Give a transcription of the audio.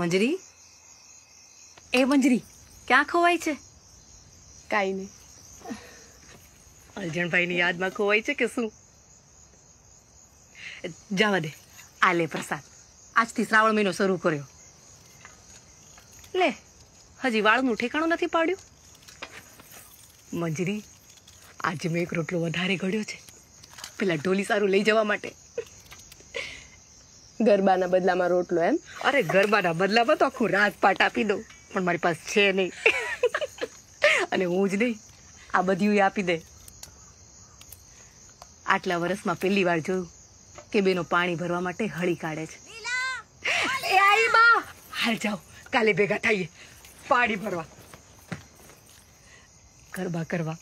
મંજરી એ મંજરી ક્યાં ખોવાય છે કાંઈ નહીં અલજણભાઈની યાદમાં ખોવાય છે કે શું જવા દે આ લે પ્રસાદ આજથી શ્રાવણ મહિનો શરૂ કર્યો લે હજી વાળનું ઠેકાણું નથી પાડ્યું મંજરી આજે મેં એક રોટલો વધારે ઘડ્યો છે પેલા ઢોલી સારું લઈ જવા માટે ગરબાના બદલામાં રોટલો એમ અરે ગરબાના બદલામાં તો આખું રાજપાટ આપી દઉં પણ મારી પાસે છે નહીં અને હું જ નહીં આ બધું આપી દે આટલા વર્ષમાં પહેલી વાર જોયું કે બેનો પાણી ભરવા માટે હળી કાઢે છે એ આઈ બા હાલ જાઓ કાલે ભેગા થઈએ પાણી ભરવા ગરબા કરવા